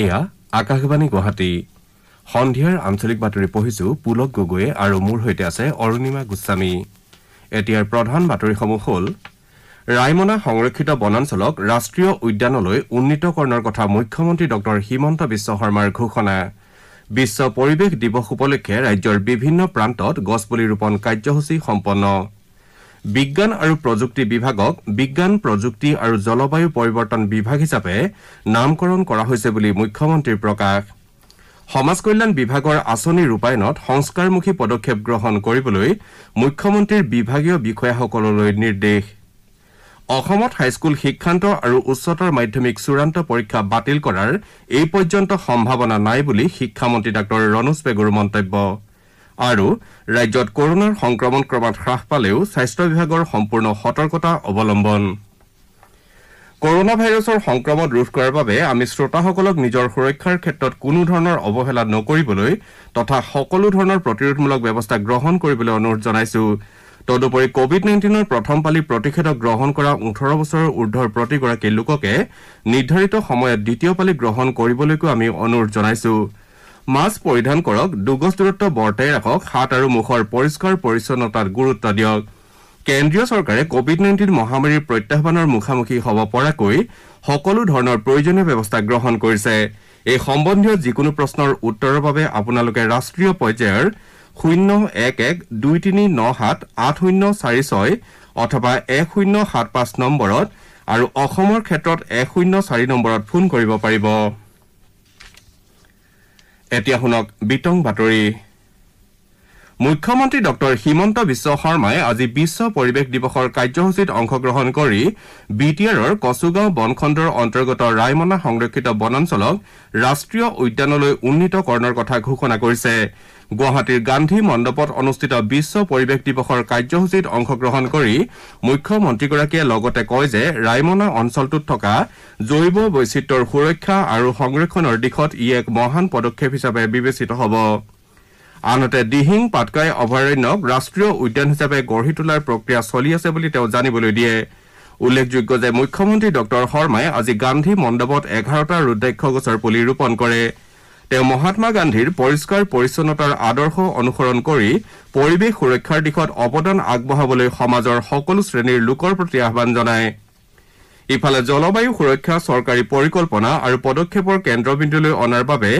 এয়া আকাশবাণী গুৱাহাটী সন্ধিয়াৰ আঞ্চলিক বাতৰি পঢ়িছো পুলক গগৈয়ে আৰু মোৰ সৈতে আছে অৰুণিমা গোস্বামী এতিয়াৰ প্ৰধান বাতৰিসমূহ হ'ল ৰায়মনা সংৰক্ষিত বনাঞ্চলক ৰাষ্ট্ৰীয় উদ্যানলৈ উন্নীতকৰণৰ কথা মুখ্যমন্ত্ৰী ডঃ হিমন্ত বিশ্ব শৰ্মাৰ ঘোষণা বিশ্ব পৰিৱেশ দিৱস উপলক্ষে ৰাজ্যৰ বিভিন্ন প্ৰান্তত গছপুলি ৰোপণ কাৰ্যসূচী সম্পন্ন হয় বিজ্ঞান আৰু প্ৰযুক্তি বিভাগক বিজ্ঞান প্ৰযুক্তি আৰু জলবায়ু পৰিৱৰ্তন বিভাগ হিচাপে নামকৰণ কৰা হৈছে বুলি মুখ্যমন্ত্ৰীৰ প্ৰকাশ সমাজ কল্যাণ বিভাগৰ আঁচনি ৰূপায়ণত সংস্কাৰমুখী পদক্ষেপ গ্ৰহণ কৰিবলৈ মুখ্যমন্ত্ৰীৰ বিভাগীয় বিষয়াসকললৈ নিৰ্দেশ অসমত হাইস্কুল শিক্ষান্ত আৰু উচ্চতৰ মাধ্যমিক চূড়ান্ত পৰীক্ষা বাতিল কৰাৰ এই পৰ্যন্ত সম্ভাৱনা নাই বুলি শিক্ষামন্ত্ৰী ডাঃ ৰণোজ পেগুৰ মন্তব্য আৰু ৰাজ্যত কৰোণাৰ সংক্ৰমণ ক্ৰমাৎ হ্ৰাস পালেও স্বাস্থ্য বিভাগৰ সম্পূৰ্ণ সতৰ্কতা অৱলম্বন কৰোণা ভাইৰাছৰ সংক্ৰমণ ৰোধ কৰাৰ বাবে আমি শ্ৰোতাসকলক নিজৰ সুৰক্ষাৰ ক্ষেত্ৰত কোনো ধৰণৰ অৱহেলা নকৰিবলৈ তথা সকলো ধৰণৰ প্ৰতিৰোধমূলক ব্যৱস্থা গ্ৰহণ কৰিবলৈ অনুৰোধ জনাইছো তদুপৰি কোভিড নাইণ্টিনৰ প্ৰথম পালি প্ৰতিষেধক গ্ৰহণ কৰা ওঠৰ বছৰৰ ঊৰ্ধৰ প্ৰতিগৰাকী লোককে নিৰ্ধাৰিত সময়ত দ্বিতীয় পালি গ্ৰহণ কৰিবলৈকো আমি অনুৰোধ জনাইছো মাস্ক পৰিধান কৰক দুগজ দূৰত্ব বৰ্তাই ৰাখক হাত আৰু মুখৰ পৰিষ্কাৰ পৰিচ্ছন্নতাত গুৰুত্ব দিয়ক কেন্দ্ৰীয় চৰকাৰে কোভিড নাইণ্টিন মহামাৰীৰ প্ৰত্যাহ্বানৰ মুখামুখি হ'ব পৰাকৈ সকলো ধৰণৰ প্ৰয়োজনীয় ব্যৱস্থা গ্ৰহণ কৰিছে এই সম্বন্ধীয় যিকোনো প্ৰশ্নৰ উত্তৰৰ বাবে আপোনালোকে ৰাষ্ট্ৰীয় পৰ্যায়ৰ শূন্য এক এক দুই তিনি ন সাত আঠ শূন্য চাৰি ছয় অথবা এক শূন্য সাত পাঁচ নম্বৰত আৰু অসমৰ ক্ষেত্ৰত এক শূন্য চাৰি নম্বৰত ফোন কৰিব পাৰিব এতিয়া শুনক বিতং বাতৰি মুখ্যমন্ত্ৰী ডঃ হিমন্ত বিশ্ব শৰ্মাই আজি বিশ্ব পৰিৱেশ দিৱসৰ কাৰ্যসূচীত অংশগ্ৰহণ কৰি বি টি আৰৰ কচুগাঁও বনখণ্ডৰ অন্তৰ্গত ৰায়মনা সংৰক্ষিত বনাঞ্চলক ৰাষ্ট্ৰীয় উদ্যানলৈ উন্নীতকৰণৰ কথা ঘোষণা কৰিছে গুৱাহাটীৰ গান্ধী মণ্ডপত অনুষ্ঠিত বিশ্ব পৰিৱেশ দিৱসৰ কাৰ্যসূচীত অংশগ্ৰহণ কৰি মুখ্যমন্ত্ৰীগৰাকীয়ে লগতে কয় যে ৰাইমনা অঞ্চলটোত থকা জৈৱ বৈচিত্ৰৰ সুৰক্ষা আৰু সংৰক্ষণৰ দিশত ই এক মহান পদক্ষেপ হিচাপে বিবেচিত হ'ব আনহাতে দিহিং পাটকাই অভয়াৰণ্যক ৰাষ্ট্ৰীয় উদ্যান হিচাপে গঢ়ি তোলাৰ প্ৰক্ৰিয়া চলি আছে বুলি তেওঁ জানিবলৈ দিয়ে উল্লেখযোগ্য যে মুখ্যমন্ত্ৰী ডঃ শৰ্মাই আজি গান্ধী মণ্ডপত এঘাৰটা ৰুদ্ৰাক্ষ গছৰ পুলি ৰোপণ কৰিছে তেওঁ মহামা গান্ধীৰ পৰিষ্কাৰ পৰিচ্ছন্নতাৰ আদৰ্শ অনুসৰণ কৰি পৰিৱেশ সুৰক্ষাৰ দিশত অৱদান আগবঢ়াবলৈ সমাজৰ সকলো শ্ৰেণীৰ লোকৰ প্ৰতি আহান জনায় ইফালে জলবায়ু সুৰক্ষা চৰকাৰী পৰিকল্পনা আৰু পদক্ষেপৰ কেন্দ্ৰবিন্দুলৈ অনাৰ বাবে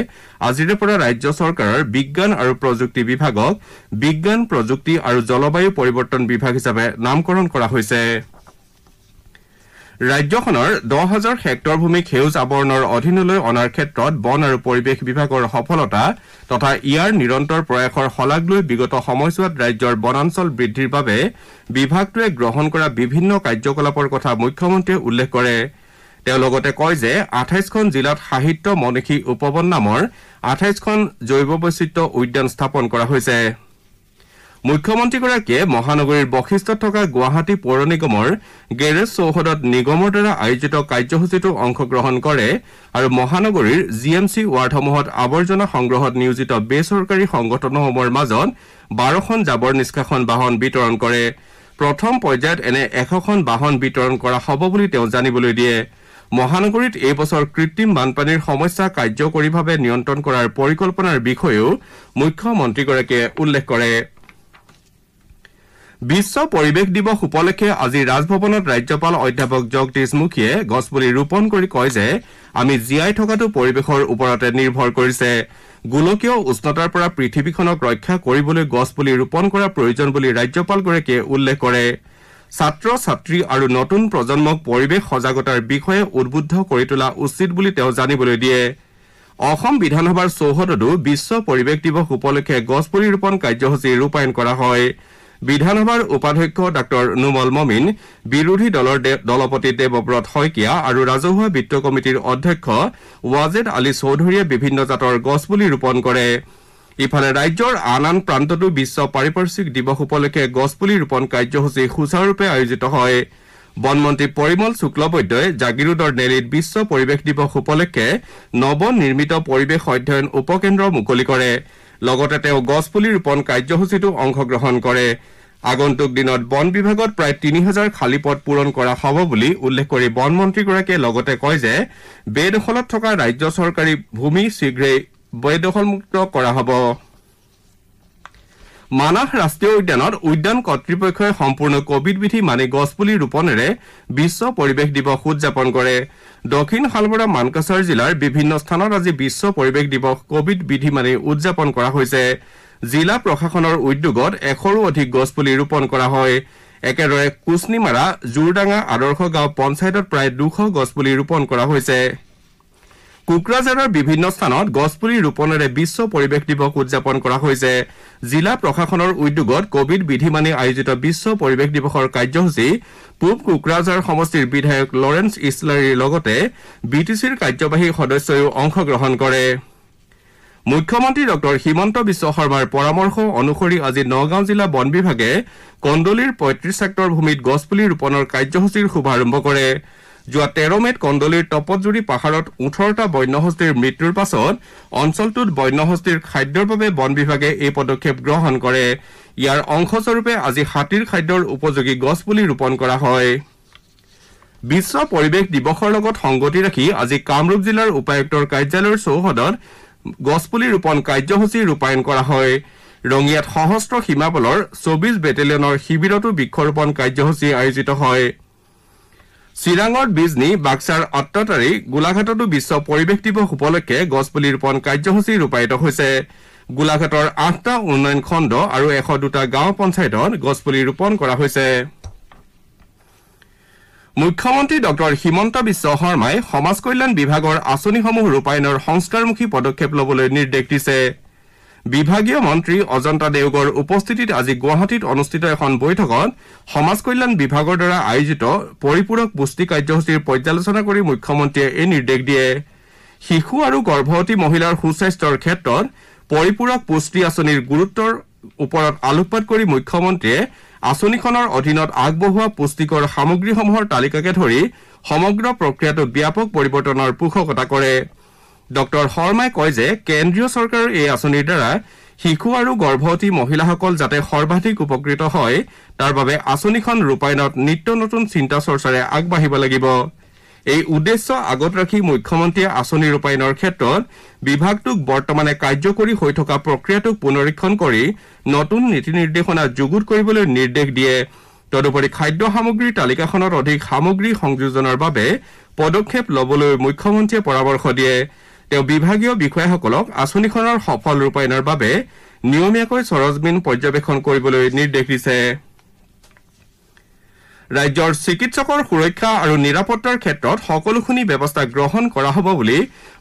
আজিৰে পৰা ৰাজ্য চৰকাৰৰ বিজ্ঞান আৰু প্ৰযুক্তি বিভাগক বিজ্ঞান প্ৰযুক্তি আৰু জলবায়ু পৰিৱৰ্তন বিভাগ হিচাপে নামকৰণ কৰা হৈছে ৰাজ্যখনৰ দহ হাজাৰ হেক্টৰ ভূমি সেউজ আৱৰণৰ অধীনলৈ অনাৰ ক্ষেত্ৰত বন আৰু পৰিৱেশ বিভাগৰ সফলতা তথা ইয়াৰ নিৰন্তৰ প্ৰয়াসৰ শলাগ লৈ বিগত সময়ছোৱাত ৰাজ্যৰ বনাঞ্চল বৃদ্ধিৰ বাবে বিভাগটোৱে গ্ৰহণ কৰা বিভিন্ন কাৰ্যকলাপৰ কথা মুখ্যমন্ত্ৰীয়ে উল্লেখ কৰে তেওঁ লগতে কয় যে আঠাইছখন জিলাত সাহিত্য মনীষী উপবন নামৰ আঠাইছখন জৈৱ বৈচিত্ৰ উদ্যান স্থাপন কৰা হৈছে মুখ্যমন্ত্ৰীগৰাকীয়ে মহানগৰীৰ বশিষ্ঠত থকা গুৱাহাটী পৌৰ নিগমৰ গেৰেজ চৌহদত নিগমৰ দ্বাৰা আয়োজিত কাৰ্যসূচীতো অংশগ্ৰহণ কৰে আৰু মহানগৰীৰ জি এম চি ৱাৰ্ডসমূহত আৱৰ্জনা সংগ্ৰহত নিয়োজিত বেচৰকাৰী সংগঠনসমূহৰ মাজত বাৰখন জাবৰ নিষ্কাশন বাহন বিতৰণ কৰে প্ৰথম পৰ্যায়ত এনে এশখন বাহন বিতৰণ কৰা হ'ব বুলি তেওঁ জানিবলৈ দিয়ে মহানগৰীত এই বছৰ কৃত্ৰিম বানপানীৰ সমস্যা কাৰ্যকৰীভাৱে নিয়ন্ত্ৰণ কৰাৰ পৰিকল্পনাৰ বিষয়েও মুখ্যমন্ত্ৰীগৰাকীয়ে উল্লেখ কৰিছে বিশ্ব পৰিৱেশ দিৱস উপলক্ষে আজি ৰাজভৱনত ৰাজ্যপাল অধ্যাপক জগদীশ মুখীয়ে গছপুলি ৰোপণ কৰি কয় যে আমি জীয়াই থকাটো পৰিৱেশৰ ওপৰতে নিৰ্ভৰ কৰিছে গোলকীয় উষ্ণতাৰ পৰা পৃথিৱীখনক ৰক্ষা কৰিবলৈ গছপুলি ৰোপণ কৰাৰ প্ৰয়োজন বুলি ৰাজ্যপালগৰাকীয়ে উল্লেখ কৰে ছাত্ৰ ছাত্ৰী আৰু নতুন প্ৰজন্মক পৰিৱেশ সজাগতাৰ বিষয়ে উদ্বুদ্ধ কৰি তোলা উচিত বুলি তেওঁ জানিবলৈ দিয়ে অসম বিধানসভাৰ চৌহদতো বিশ্ব পৰিৱেশ দিৱস উপলক্ষে গছপুলি ৰোপণ কাৰ্যসূচী ৰূপায়ণ কৰা হয় বিধানসভাৰ উপাধ্যক্ষ ডাঃ নুমল মমিন বিৰোধী দলৰ দলপতি দেৱব্ৰত শইকীয়া আৰু ৰাজহুৱা বিত্ত কমিটীৰ অধ্যক্ষ ৱাজেদ আলী চৌধুৰীয়ে বিভিন্ন জাতৰ গছপুলি ৰোপণ কৰে ইফালে ৰাজ্যৰ আন আন প্ৰান্ততো বিশ্ব পাৰিপাৰ্শ্বিক দিৱস উপলক্ষে গছপুলি ৰোপণ কাৰ্যসূচী সুচাৰুৰূপে আয়োজিত হয় বনমন্ত্ৰী পৰিমল শুক্লবৈদ্যই জাগিৰোডৰ নেলিত বিশ্ব পৰিৱেশ দিৱস উপলক্ষে নৱনিৰ্মিত পৰিৱেশ অধ্যয়ন উপকেন্দ্ৰ মুকলি কৰিছে লগতে তেওঁ গছপুলি ৰোপণ কাৰ্যসূচীতো অংশগ্ৰহণ কৰে আগন্তুক দিনত বন বিভাগত প্ৰায় তিনি হাজাৰ খালী পদ পূৰণ কৰা হ'ব বুলি উল্লেখ কৰি বনমন্ত্ৰীগৰাকীয়ে লগতে কয় যে বেদখলত থকা ৰাজ্য চৰকাৰী ভূমি শীঘ্ৰেই বেদখলমুক্ত কৰা হ'ব মানাহ ৰাষ্ট্ৰীয় উদ্যানত উদ্যান কৰ্তৃপক্ষই সম্পূৰ্ণ কোভিড বিধি মানি গছপুলি ৰোপণেৰে বিশ্ব পৰিৱেশ দিৱস উদযাপন কৰে দক্ষিণ শালমৰা মানকাছাৰ জিলাৰ বিভিন্ন স্থানত আজি বিশ্ব পৰিৱেশ দিৱস কোভিড বিধি মানি উদযাপন কৰা হৈছে জিলা প্ৰশাসনৰ উদ্যোগত এশৰো অধিক গছপুলি ৰোপণ কৰা হয় একেদৰে কুচনিমাৰা জোৰডাঙা আদৰ্শ গাঁও পঞ্চায়তত প্ৰায় দুশ গছপুলি ৰোপণ কৰা হৈছে কোকৰাঝাৰৰ বিভিন্ন স্থানত গছপুলি ৰোপণেৰে বিশ্ব পৰিৱেশ দিৱস উদযাপন কৰা হৈছে জিলা প্ৰশাসনৰ উদ্যোগত কোভিড বিধি মানি আয়োজিত বিশ্ব পৰিৱেশ দিৱসৰ কাৰ্যসূচী পূব কোকৰাঝাৰ সমষ্টিৰ বিধায়ক লৰেঞ্চ ইছলাৰীৰ লগতে বি টি চিৰ কাৰ্যবাহী সদস্যইও অংশগ্ৰহণ কৰে মুখ্যমন্ত্ৰী ডঃ হিমন্ত বিশ্ব শৰ্মাৰ পৰামৰ্শ অনুসৰি আজি নগাঁও জিলা বন বিভাগে কন্দলিৰ পঁয়ত্ৰিছ হেক্টৰ ভূমিত গছপুলি ৰোপণৰ কাৰ্যসূচীৰ শুভাৰম্ভ কৰিছে যোৱা তেৰ মেত কন্দলীৰ তপতজুৰি পাহাৰত ওঠৰটা বন্য বন্যহস্তীৰ মৃত্যুৰ পাছত অঞ্চলটোত বন্য বন্যহস্তীৰ খাদ্যৰ বাবে বন বিভাগে এই পদক্ষেপ গ্ৰহণ কৰে ইয়াৰ অংশস্বৰূপে আজি হাতীৰ খাদ্যৰ উপযোগী গছপুলি ৰোপণ কৰা হয় বিশ্ব পৰিৱেশ দিৱসৰ লগত সংগতি ৰাখি আজি কামৰূপ জিলাৰ উপায়ুক্তৰ কাৰ্যালয়ৰ চৌহদত গছপুলি ৰোপণ কাৰ্যসূচী ৰূপায়ণ কৰা হয় ৰঙিয়াত সশস্ত্ৰ সীমাবলৰ চৌবিছ বেটেলিয়নৰ শিবিৰতো বৃক্ষৰোপণ কাৰ্যসূচী আয়োজিত হয় চিৰাঙৰ বিজনী বাক্সাৰ অট্টতাৰী গোলাঘাটতো বিশ্ব পৰিৱেশ দিৱস উপলক্ষে গছপুলি ৰোপণ কাৰ্যসূচী ৰূপায়িত হৈছে গোলাঘাটৰ আঠটা উন্নয়ন খণ্ড আৰু এশ দুটা গাঁও পঞ্চায়তত গছপুলি ৰোপণ কৰা হৈছে মুখ্যমন্ত্ৰী ডঃ হিমন্ত বিশ্ব শৰ্মাই সমাজ কল্যাণ বিভাগৰ আঁচনিসমূহ ৰূপায়ণৰ সংস্কাৰমুখী পদক্ষেপ ল'বলৈ নিৰ্দেশ দিছে বিভাগীয় মন্ত্ৰী অজন্তা দেওগৰ উপস্থিতিত আজি গুৱাহাটীত অনুষ্ঠিত এখন বৈঠকত সমাজ কল্যাণ বিভাগৰ দ্বাৰা আয়োজিত পৰিপূৰক পুষ্টি কাৰ্যসূচীৰ পৰ্যালোচনা কৰি মুখ্যমন্ত্ৰীয়ে এই নিৰ্দেশ দিয়ে শিশু আৰু গৰ্ভৱতী মহিলাৰ সুস্বাস্থ্যৰ ক্ষেত্ৰত পৰিপূৰক পুষ্টি আঁচনিৰ গুৰুত্বৰ ওপৰত আলোকপাত কৰি মুখ্যমন্ত্ৰীয়ে আঁচনিখনৰ অধীনত আগবঢ়োৱা পুষ্টিকৰ সামগ্ৰীসমূহৰ তালিকাকে ধৰি সমগ্ৰ প্ৰক্ৰিয়াটোত ব্যাপক পৰিৱৰ্তনৰ পোষকতা কৰিছে ডঃ শৰ্মাই কয় যে কেন্দ্ৰীয় চৰকাৰৰ এই আঁচনিৰ দ্বাৰা শিশু আৰু গৰ্ভৱতী মহিলাসকল যাতে সৰ্বাধিক উপকৃত হয় তাৰ বাবে আঁচনিখন ৰূপায়ণত নিত্য নতুন চিন্তা চৰ্চাৰে আগবাঢ়িব লাগিব এই উদ্দেশ্য আগত ৰাখি মুখ্যমন্ত্ৰীয়ে আঁচনি ৰূপায়ণৰ ক্ষেত্ৰত বিভাগটোক বৰ্তমানে কাৰ্যকৰী হৈ থকা প্ৰক্ৰিয়াটোক পুনৰীক্ষণ কৰি নতুন নীতি নিৰ্দেশনা যুগুত কৰিবলৈ নিৰ্দেশ দিয়ে তদুপৰি খাদ্য সামগ্ৰীৰ তালিকাখনত অধিক সামগ্ৰী সংযোজনৰ বাবে পদক্ষেপ ল'বলৈ মুখ্যমন্ত্ৰীয়ে পৰামৰ্শ দিয়ে তেওঁ বিভাগীয় বিষয়াসকলক আঁচনিখনৰ সফল ৰূপায়ণৰ বাবে নিয়মীয়াকৈ চৰজমিন পৰ্যবেক্ষণ কৰিবলৈ নিৰ্দেশ দিছে ৰাজ্যৰ চিকিৎসকৰ সুৰক্ষা আৰু নিৰাপত্তাৰ ক্ষেত্ৰত সকলোখিনি ব্যৱস্থা গ্ৰহণ কৰা হ'ব বুলি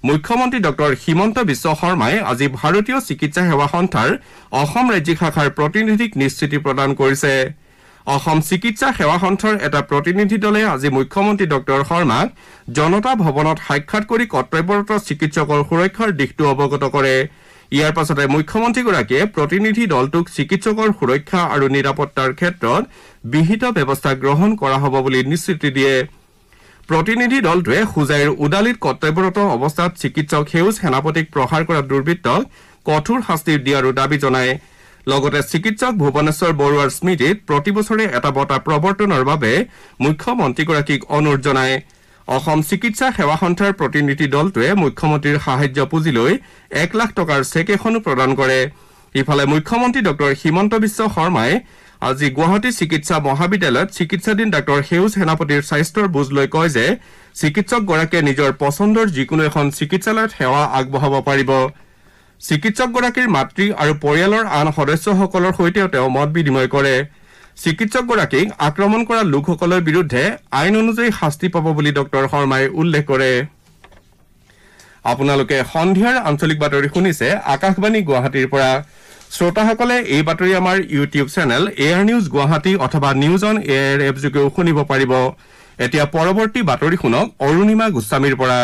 মুখ্যমন্ত্ৰী ডঃ হিমন্ত বিশ্ব শৰ্মাই আজি ভাৰতীয় চিকিৎসা সেৱা সন্থাৰ অসম ৰাজ্যিক শাখাৰ প্ৰতিনিধিক নিশ্চিতি প্ৰদান কৰিছে অসম চিকিৎসা সেৱা সন্থাৰ এটা প্ৰতিনিধি দলে আজি মুখ্যমন্ত্ৰী ডঃ শৰ্মাক জনতা ভৱনত সাক্ষাৎ কৰি কৰ্তব্যৰত চিকিৎসকৰ সুৰক্ষাৰ দিশটো অৱগত কৰে ইয়াৰ পাছতে মুখ্যমন্ত্ৰীগৰাকীয়ে প্ৰতিনিধি দলটোক চিকিৎসকৰ সুৰক্ষা আৰু নিৰাপত্তাৰ ক্ষেত্ৰত বিহিত ব্যৱস্থা গ্ৰহণ কৰা হ'ব বুলি নিশ্চিতি দিয়ে প্ৰতিনিধি দলটোৱে হোজাইৰ উদালিত কৰ্তব্যৰত অৱস্থাত চিকিৎসক সেউজ সেনাপতিক প্ৰসাৰ কৰা দুৰ্বৃত্তক কঠোৰ শাস্তি দিয়াৰো দাবী জনায় লগতে চিকিৎসক ভূৱনেশ্বৰ বৰুৱাৰ স্মৃতিত প্ৰতিবছৰে এটা বঁটা প্ৰৱৰ্তনৰ বাবে মুখ্যমন্ত্ৰীগৰাকীক অনুৰোধ জনায় অসম চিকিৎসা সেৱা সন্থাৰ প্ৰতিনিধি দলটোৱে মুখ্যমন্ত্ৰীৰ সাহায্য পুঁজিলৈ এক লাখ টকাৰ চেক এখনো প্ৰদান কৰে ইফালে মুখ্যমন্ত্ৰী ডঃ হিমন্ত বিশ্ব শৰ্মাই আজি গুৱাহাটী চিকিৎসা মহাবিদ্যালয়ত চিকিৎসাধীন ডাঃ সেউজ সেনাপতিৰ স্বাস্থ্যৰ বুজ লৈ কয় যে চিকিৎসকগৰাকীয়ে নিজৰ পচন্দৰ যিকোনো এখন চিকিৎসালয়ত সেৱা আগবঢ়াব পাৰিব চিকিৎসকগৰাকীৰ মাতৃ আৰু পৰিয়ালৰ আন সদস্যসকলৰ সৈতেও তেওঁ মত বিনিময় কৰে চিকিৎসকগৰাকীক আক্ৰমণ কৰা লোকসকলৰ বিৰুদ্ধে আইন অনুযায়ী শাস্তি পাব বুলি ডঃ শৰ্মাই উল্লেখ কৰে আপোনালোকে সন্ধিয়াৰ আঞ্চলিক বাতৰি শুনিছে আকাশবাণী গুৱাহাটীৰ পৰা শ্ৰোতাসকলে এই বাতৰি আমাৰ ইউটিউব চেনেল এয়াৰ নিউজ গুৱাহাটী অথবা নিউজ অন এয়াৰ এপযোগেও শুনিব পাৰিব এতিয়া পৰৱৰ্তী বাতৰি শুনক অৰুণিমা গোস্বামীৰ পৰা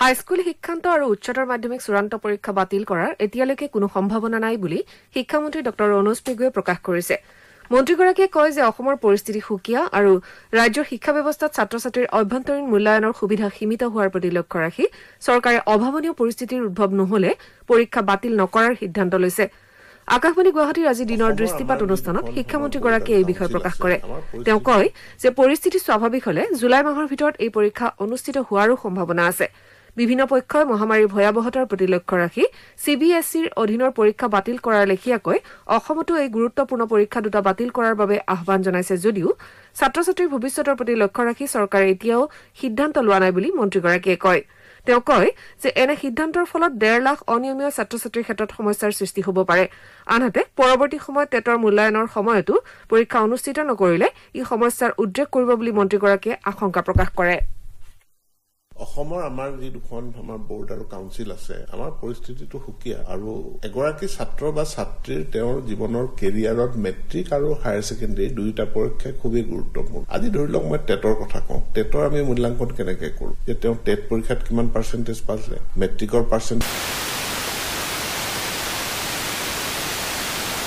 হাইস্কুল শিক্ষান্ত আৰু উচ্চতৰ মাধ্যমিক চূড়ান্ত পৰীক্ষা বাতিল কৰাৰ এতিয়ালৈকে কোনো সম্ভাৱনা নাই বুলি শিক্ষামন্ত্ৰী ডঃ ৰনোজ পেগুৱে প্ৰকাশ কৰিছে মন্ত্ৰীগৰাকীয়ে কয় যে অসমৰ পৰিস্থিতি সুকীয়া আৰু ৰাজ্যৰ শিক্ষা ব্যৱস্থাত ছাত্ৰ ছাত্ৰীৰ অভ্যন্তৰীণ মূল্যায়নৰ সুবিধা সীমিত হোৱাৰ প্ৰতি লক্ষ্য ৰাখি চৰকাৰে অভাৱনীয় পৰিস্থিতিৰ উদ্ভৱ নহলে পৰীক্ষা বাতিল নকৰাৰ সিদ্ধান্ত লৈছে আকাশবাণী গুৱাহাটীৰ আজি দিনৰ দৃষ্টিপাত অনুষ্ঠানত শিক্ষামন্ত্ৰীগৰাকীয়ে এই বিষয়ে প্ৰকাশ কৰে তেওঁ কয় যে পৰিস্থিতি স্বাভাৱিক হলে জুলাই মাহৰ ভিতৰত এই পৰীক্ষা অনুষ্ঠিত হোৱাৰো সম্ভাৱনা আছে বিভিন্ন পক্ষই মহামাৰীৰ ভয়াৱহতাৰ প্ৰতি লক্ষ্য ৰাখি চি বি এছ ইৰ অধীনৰ পৰীক্ষা বাতিল কৰাৰ লেখীয়াকৈ অসমতো এই গুৰুত্বপূৰ্ণ পৰীক্ষা দুটা বাতিল কৰাৰ বাবে আহান জনাইছে যদিও ছাত্ৰ ছাত্ৰীৰ ভৱিষ্যতৰ প্ৰতি লক্ষ্য ৰাখি চৰকাৰে এতিয়াও সিদ্ধান্ত লোৱা নাই বুলি মন্ত্ৰীগৰাকীয়ে কয় তেওঁ কয় যে এনে সিদ্ধান্তৰ ফলত ডেৰ লাখ অনিয়মীয় ছাত্ৰ ছাত্ৰীৰ ক্ষেত্ৰত সমস্যাৰ সৃষ্টি হ'ব পাৰে আনহাতে পৰৱৰ্তী সময়ত টেটৰ মূল্যায়নৰ সময়তো পৰীক্ষা অনুষ্ঠিত নকৰিলে ই সমস্যাৰ উদ্ৰেক কৰিব বুলি মন্ত্ৰীগৰাকীয়ে আশংকা প্ৰকাশ কৰিছে অসমৰ আমাৰ যি দুখন আমাৰ বৰ্ড আৰু কাউন্সিল আছে আমাৰ পৰিস্থিতিটো সুকীয়া আৰু এগৰাকী ছাত্ৰ বা ছাত্ৰীৰ তেওঁৰ জীৱনৰ কেৰিয়াৰত মেট্ৰিক আৰু হায়াৰ ছেকেণ্ডেৰী দুয়োটা পৰীক্ষাই খুবেই গুৰুত্বপূৰ্ণ আজি ধৰি লওক মই টেটৰ কথা কওঁ টেটৰ আমি মূল্যাংকন কেনেকে কৰোঁ যে তেওঁ টেট পৰীক্ষাত কিমান পাৰ্চেণ্টেজ পাইছে মেট্ৰিকৰ পাৰ্চেণ্টেজ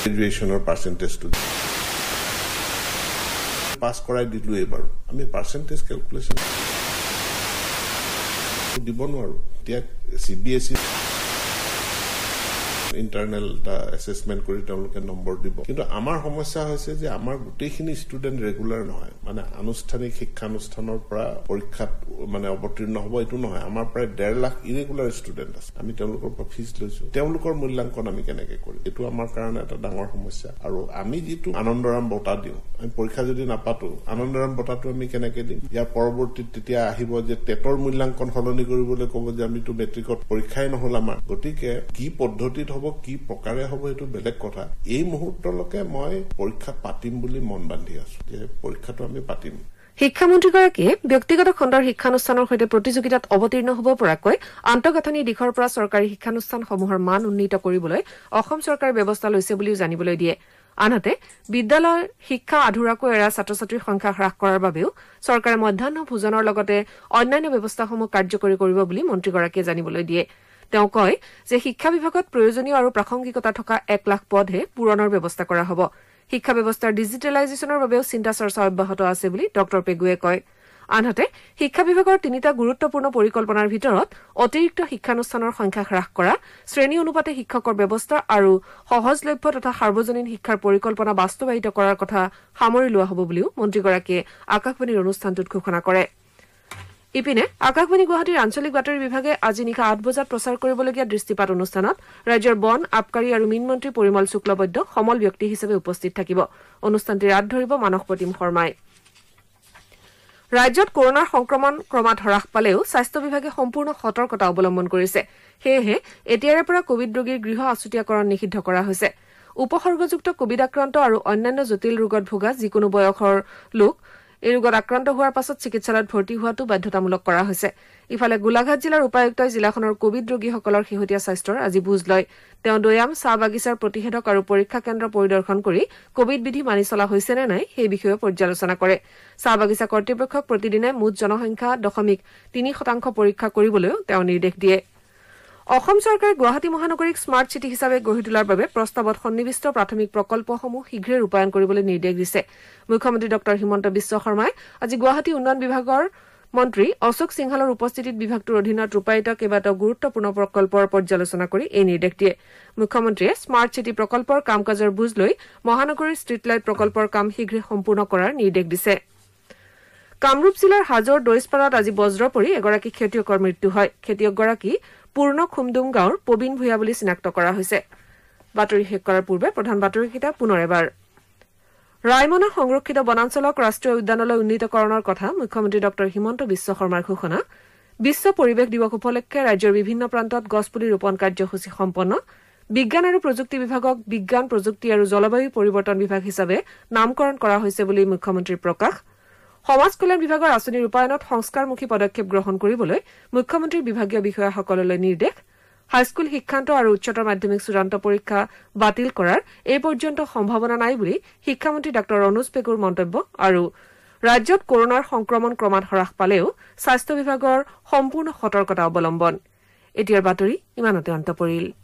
গ্ৰেজুৱেশ্যনৰ পাৰ্চেণ্টেজটো পাছ কৰাই দিলোঁ এইবাৰ আমি পাৰ্চেণ্টেজ কেলকুলেশ্যন দিব নোৱাৰো এতিয়া C B S E internal এটা এছেচমেণ্ট কৰি তেওঁলোকে নম্বৰ দিব কিন্তু আমাৰ সমস্যা হৈছে যে আমাৰ গোটেইখিনি ষ্টুডেণ্ট ৰেগুলাৰ নহয় মানে আনুষ্ঠানিক শিক্ষানুষ্ঠানৰ পৰা পৰীক্ষাত মানে অৱতীৰ্ণ হ'ব এইটো নহয় আমাৰ প্ৰায় ডেৰ লাখ ইৰেগুলাৰ ষ্টুডেণ্ট আছে আমি তেওঁলোকৰ পৰা ফিজ লৈছো তেওঁলোকৰ মূল্যাংকন আমি কেনেকৈ কৰিম এইটো আমাৰ কাৰণে এটা ডাঙৰ সমস্যা আৰু আমি যিটো আনন্দৰাম বঁটা দিওঁ আমি পৰীক্ষা যদি নাপাতো আনন্দৰাম বঁটাটো আমি কেনেকৈ দিম ইয়াৰ পৰৱৰ্তীত তেতিয়া আহিব যে টেটৰ মূল্যাংকন সলনি কৰিবলৈ ক'ব যে আমিতো মেট্ৰিকত পৰীক্ষাই নহ'ল আমাৰ গতিকে কি পদ্ধতিত হ'ব হ'ব কি প্ৰকাৰে হ'ব এইটো বেলেগ কথা এই মুহূৰ্তলৈকে মই পৰীক্ষা পাতিম বুলি মন বান্ধি আছো যে পৰীক্ষাটো আমি পাতিম শিক্ষামন্ত্ৰীগৰাকীয়ে ব্যক্তিগত খণ্ডৰ শিক্ষানুষ্ঠানৰ সৈতে প্ৰতিযোগিতাত অৱতীৰ্ণ হ'ব পৰাকৈ আন্তঃগাঁথনি দিশৰ পৰা চৰকাৰী শিক্ষানুষ্ঠানসমূহৰ মান উন্নীত কৰিবলৈ অসম চৰকাৰে ব্যৱস্থা লৈছে বুলিও জানিবলৈ দিয়ে আনহাতে বিদ্যালয়ৰ শিক্ষা আধুৰাকৈ এৰা ছাত্ৰ ছাত্ৰীৰ সংখ্যা হ্ৰাস কৰাৰ বাবেও চৰকাৰে মধ্যাহ্ন ভোজনৰ লগতে অন্যান্য ব্যৱস্থাসমূহ কাৰ্যকৰী কৰিব বুলি মন্ত্ৰীগৰাকীয়ে জানিবলৈ দিয়ে তেওঁ কয় যে শিক্ষা বিভাগত প্ৰয়োজনীয় আৰু প্ৰাসংগিকতা থকা এক লাখ পদহে পূৰণৰ ব্যৱস্থা কৰা হ'ব শিক্ষা ব্যৱস্থাৰ ডিজিটেলাইজেচনৰ বাবেও চিন্তা চৰ্চা অব্যাহত আছে বুলি ডঃ পেগুৱে কয় আনহাতে শিক্ষা বিভাগৰ তিনিটা গুৰুত্বপূৰ্ণ পৰিকল্পনাৰ ভিতৰত অতিৰিক্ত শিক্ষানুষ্ঠানৰ সংখ্যা হ্ৰাস কৰা শ্ৰেণী অনুপাতে শিক্ষকৰ ব্যৱস্থা আৰু সহজলভ্য তথা সাৰ্বজনীন শিক্ষাৰ পৰিকল্পনা বাস্তৱায়িত কৰাৰ কথা সামৰি লোৱা হ'ব বুলিও মন্ত্ৰীগৰাকীয়ে আকাশবাণীৰ অনুষ্ঠানটোত ঘোষণা কৰিছে ইপিনে আকাশবাণী গুৱাহাটীৰ আঞ্চলিক বাতৰি বিভাগে আজি নিশা আঠ বজাত প্ৰচাৰ কৰিবলগীয়া দৃষ্টিপাত অনুষ্ঠানত ৰাজ্যৰ বন আবকাৰী আৰু মীনমন্ত্ৰী পৰিমল শুক্লবৈদ্য সমল ব্যক্তি হিচাপে উপস্থিত থাকিব অনুষ্ঠানটিৰ আগ ধৰিব মানসপ্ৰতিম শৰ্মাই ৰাজ্যত কৰোণাৰ সংক্ৰমণ ক্ৰমাৎ হ্ৰাস পালেও স্বাস্থ্য বিভাগে সম্পূৰ্ণ সতৰ্কতা অৱলম্বন কৰিছে সেয়েহে এতিয়াৰে পৰা কোৱিড ৰোগীৰ গৃহ আছুতীয়াকৰণ নিষিদ্ধ কৰা হৈছে উপসৰ্গযুক্ত কোৱিড আক্ৰান্ত আৰু অন্যান্য জটিল ৰোগত ভোগা যিকোনো বয়সৰ লোক এই ৰোগত আক্ৰান্ত হোৱাৰ পাছত চিকিৎসালয়ত ভৰ্তি হোৱাটো বাধ্যতামূলক কৰা হৈছে ইফালে গোলাঘাট জিলাৰ উপায়ুক্তই জিলাখনৰ কোভিড ৰোগীসকলৰ শেহতীয়া স্বাস্থ্যৰ আজি বুজ লয় তেওঁ দৈয়াম চাহ বাগিচাৰ প্ৰতিষেধক আৰু পৰীক্ষা কেন্দ্ৰ পৰিদৰ্শন কৰি কোভিড বিধি মানি চলা হৈছে নে নাই সেই বিষয়েও পৰ্যালোচনা কৰে চাহ বাগিচা কৰ্তৃপক্ষক প্ৰতিদিনে মুঠ জনসংখ্যা দশমিক তিনি শতাংশ পৰীক্ষা কৰিবলৈও তেওঁ নিৰ্দেশ দিয়ে অসম চৰকাৰে গুৱাহাটী মহানগৰীক স্মাৰ্ট চিটি হিচাপে গঢ়ি তোলাৰ বাবে প্ৰস্তাৱত সন্নিৱিষ্ট প্ৰাথমিক প্ৰকল্পসমূহ শীঘ্ৰে ৰূপায়ণ কৰিবলৈ নিৰ্দেশ দিছে মুখ্যমন্ত্ৰী ডঃ হিমন্ত বিশ্ব শৰ্মাই আজি গুৱাহাটী উন্নয়ন বিভাগৰ মন্ত্ৰী অশোক সিংহালৰ উপস্থিতিত বিভাগটোৰ অধীনত ৰূপায়িত কেইবাটাও গুৰুত্বপূৰ্ণ প্ৰকল্পৰ পৰ্যালোচনা কৰি এই নিৰ্দেশ দিয়ে মুখ্যমন্ত্ৰীয়ে স্মাৰ্ট চিটি প্ৰকল্পৰ কাম কাজৰ বুজ লৈ মহানগৰীৰ লাইট প্ৰকল্পৰ কাম শীঘ্ৰে সম্পূৰ্ণ কৰাৰ নিৰ্দেশ দিছে কামৰূপ জিলাৰ হাজৰ দৈচপাৰাত আজি বজ্ৰ পৰি এগৰাকী খেতিয়কৰ মৃত্যু হয় খেতিয়কগৰাকী পূৰ্ণ খুমদুম গাঁৱৰ প্ৰবীণ ভূঞা বুলি চিনাক্ত কৰা হৈছে বাতৰি সংৰক্ষিত বনাঞ্চলক ৰাষ্ট্ৰীয় উদ্যানলৈ উন্নীতকৰণৰ কথা মুখ্যমন্ত্ৰী ড হিমন্ত বিশ্ব শৰ্মাৰ ঘোষণা বিশ্ব পৰিৱেশ দিৱস উপলক্ষে ৰাজ্যৰ বিভিন্ন প্ৰান্তত গছপুলি ৰোপণ কাৰ্যসূচী সম্পন্ন বিজ্ঞান আৰু প্ৰযুক্তি বিভাগক বিজ্ঞান প্ৰযুক্তি আৰু জলবায়ু পৰিৱৰ্তন বিভাগ হিচাপে নামকৰণ কৰা হৈছে বুলি মুখ্যমন্ত্ৰী প্ৰকাশ সমাজ কল্যাণ বিভাগৰ আঁচনি ৰূপায়ণত সংস্কাৰমুখী পদক্ষেপ গ্ৰহণ কৰিবলৈ মুখ্যমন্ত্ৰীৰ বিভাগীয় বিষয়াসকললৈ নিৰ্দেশ হাইস্কুল শিক্ষান্ত আৰু উচ্চতৰ মাধ্যমিক চূড়ান্ত পৰীক্ষা বাতিল কৰাৰ এই পৰ্যন্ত সম্ভাৱনা নাই বুলি শিক্ষামন্ত্ৰী ডাঃ ৰনোজ পেগুৰ মন্তব্য আৰু ৰাজ্যত কৰণাৰ সংক্ৰমণ ক্ৰমাৎ হ্ৰাস পালেও স্বাস্থ্য বিভাগৰ সম্পূৰ্ণ সতৰ্কতা অৱলম্বন